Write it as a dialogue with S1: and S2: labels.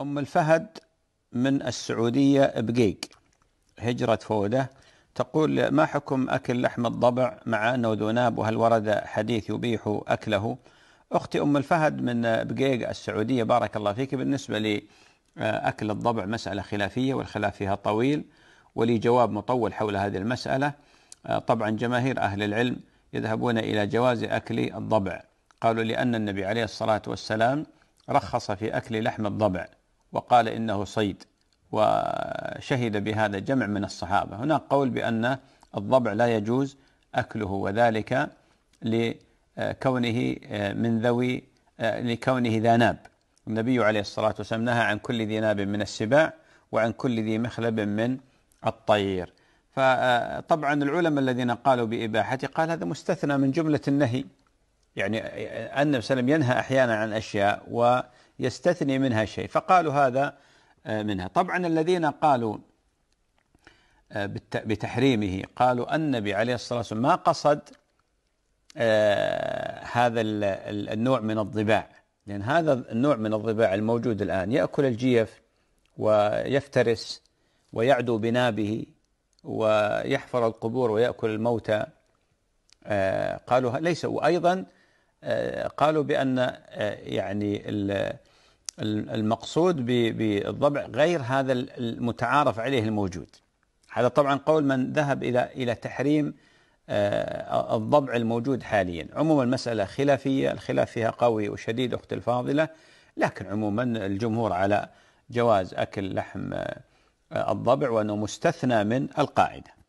S1: أم الفهد من السعودية بقيق هجرة فودة تقول ما حكم أكل لحم الضبع مع أنه ذناب وهل ورد حديث يبيح أكله أختي أم الفهد من بقيق السعودية بارك الله فيك بالنسبة لأكل الضبع مسألة خلافية والخلاف فيها طويل ولي جواب مطول حول هذه المسألة طبعا جماهير أهل العلم يذهبون إلى جواز أكل الضبع قالوا لأن النبي عليه الصلاة والسلام رخص في أكل لحم الضبع وقال إنه صيد وشهد بهذا جمع من الصحابة هناك قول بأن الضبع لا يجوز أكله وذلك لكونه آه، من ذوي آه، لكونه ذا ناب النبي عليه الصلاة والسلام نهى عن كل ذي ناب من السباع وعن كل ذي مخلب من الطير فطبعا العلماء الذين قالوا بإباحته قال هذا مستثنى من جملة النهي يعني آه، النبي صلى الله عليه وسلم ينهى أحيانا عن أشياء و يستثني منها شيء فقالوا هذا آه، منها طبعا الذين قالوا آه، بتحريمه قالوا النبي عليه الصلاة والسلام ما قصد آه، هذا النوع من الضباع لأن هذا النوع من الضباع الموجود الآن يأكل الجيف ويفترس ويعدو بنابه ويحفر القبور ويأكل الموتى قالوا ليس وأيضا قالوا بأن آه، يعني المقصود بالضبع غير هذا المتعارف عليه الموجود هذا طبعا قول من ذهب إلى إلى تحريم آه، الضبع الموجود حاليا عموما المسألة خلافية الخلاف فيها قوي وشديد أخت الفاضلة لكن عموما الجمهور على جواز أكل لحم آه، الضبع وأنه مستثنى من القاعدة